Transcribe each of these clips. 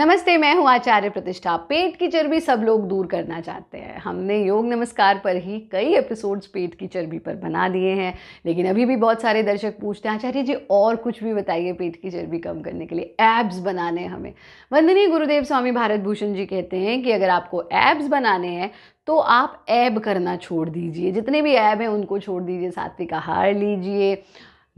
नमस्ते मैं हूं आचार्य प्रतिष्ठा पेट की चर्बी सब लोग दूर करना चाहते हैं हमने योग नमस्कार पर ही कई एपिसोड्स पेट की चर्बी पर बना दिए हैं लेकिन अभी भी बहुत सारे दर्शक पूछते हैं आचार्य जी और कुछ भी बताइए पेट की चर्बी कम करने के लिए एब्स बनाने हमें वंदनीय गुरुदेव स्वामी भारत भूषण जी कहते हैं कि अगर आपको एब्स बनाने हैं तो आप ऐब करना छोड़ दीजिए जितने भी ऐब हैं उनको छोड़ दीजिए सात्विक आहार लीजिए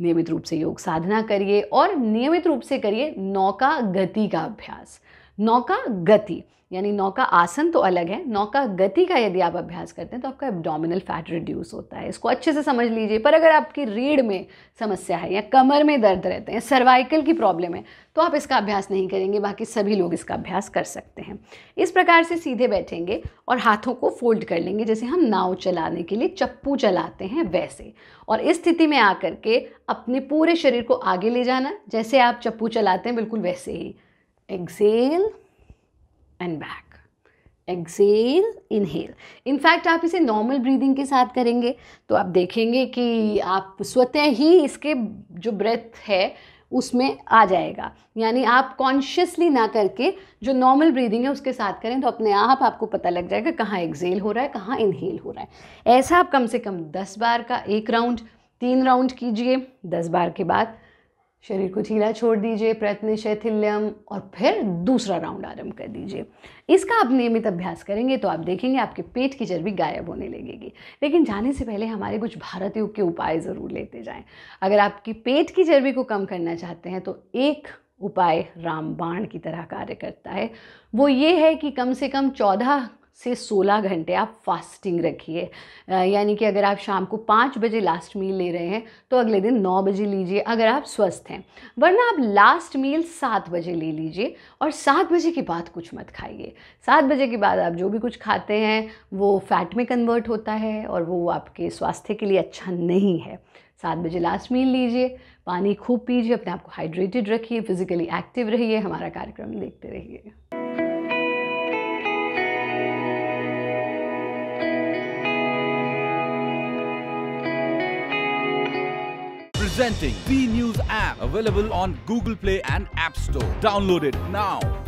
नियमित रूप से योग साधना करिए और नियमित रूप से करिए नौका गति का अभ्यास नौका गति यानी नौका आसन तो अलग है नौका गति का यदि आप अभ्यास करते हैं तो आपका एब्डोमिनल फैट रिड्यूस होता है इसको अच्छे से समझ लीजिए पर अगर आपकी रीढ़ में समस्या है या कमर में दर्द रहते हैं सर्वाइकल की प्रॉब्लम है तो आप इसका अभ्यास नहीं करेंगे बाकी सभी लोग इसका अभ्यास कर सकते हैं इस प्रकार से सीधे बैठेंगे और हाथों को फोल्ड कर लेंगे जैसे हम नाव चलाने के लिए चप्पू चलाते हैं वैसे और इस स्थिति में आकर के अपने पूरे शरीर को आगे ले जाना जैसे आप चप्पू चलाते हैं बिल्कुल वैसे ही exhale and back exhale inhale in fact आप इसे नॉर्मल ब्रीदिंग के साथ करेंगे तो आप देखेंगे कि आप स्वतः ही इसके जो ब्रेथ है उसमें आ जाएगा यानी आप कॉन्शियसली ना करके जो नॉर्मल ब्रीदिंग है उसके साथ करें तो अपने आप आपको पता लग जाएगा कहाँ एक्सेल हो रहा है कहाँ इनहेल हो रहा है ऐसा आप कम से कम दस बार का एक राउंड तीन राउंड कीजिए दस बार के बाद शरीर को ढीला छोड़ दीजिए प्रयत्न शैथिल्यम और फिर दूसरा राउंड आरंभ कर दीजिए इसका आप नियमित अभ्यास करेंगे तो आप देखेंगे आपके पेट की चर्बी गायब होने लगेगी लेकिन जाने से पहले हमारे कुछ भारत योग के उपाय ज़रूर लेते जाएं अगर आपकी पेट की चर्बी को कम करना चाहते हैं तो एक उपाय रामबाण की तरह कार्य करता है वो ये है कि कम से कम चौदह से 16 घंटे आप फास्टिंग रखिए यानी कि अगर आप शाम को पाँच बजे लास्ट मील ले रहे हैं तो अगले दिन नौ बजे लीजिए अगर आप स्वस्थ हैं वरना आप लास्ट मील सात बजे ले लीजिए और सात बजे के बाद कुछ मत खाइए सात बजे के बाद आप जो भी कुछ खाते हैं वो फैट में कन्वर्ट होता है और वो आपके स्वास्थ्य के लिए अच्छा नहीं है सात बजे लास्ट मील लीजिए पानी खूब पीजिए अपने आप को हाइड्रेटेड रखिए फिजिकली एक्टिव रहिए हमारा कार्यक्रम देखते रहिए presenting B News app available on Google Play and App Store. Download it now.